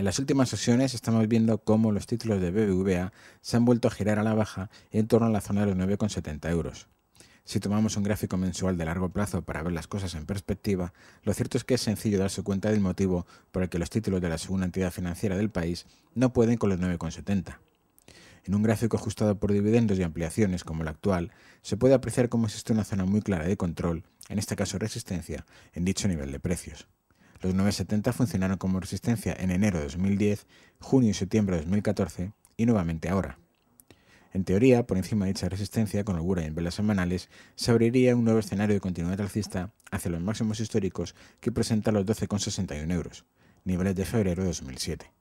En las últimas sesiones estamos viendo cómo los títulos de BBVA se han vuelto a girar a la baja en torno a la zona de los 9,70 euros. Si tomamos un gráfico mensual de largo plazo para ver las cosas en perspectiva, lo cierto es que es sencillo darse cuenta del motivo por el que los títulos de la segunda entidad financiera del país no pueden con los 9,70. En un gráfico ajustado por dividendos y ampliaciones como el actual, se puede apreciar cómo existe una zona muy clara de control, en este caso resistencia, en dicho nivel de precios. Los 970 funcionaron como resistencia en enero de 2010, junio y septiembre de 2014 y nuevamente ahora. En teoría, por encima de dicha resistencia, con holgura y en velas semanales, se abriría un nuevo escenario de continuidad alcista hacia los máximos históricos que presenta los 12,61 euros, niveles de febrero de 2007.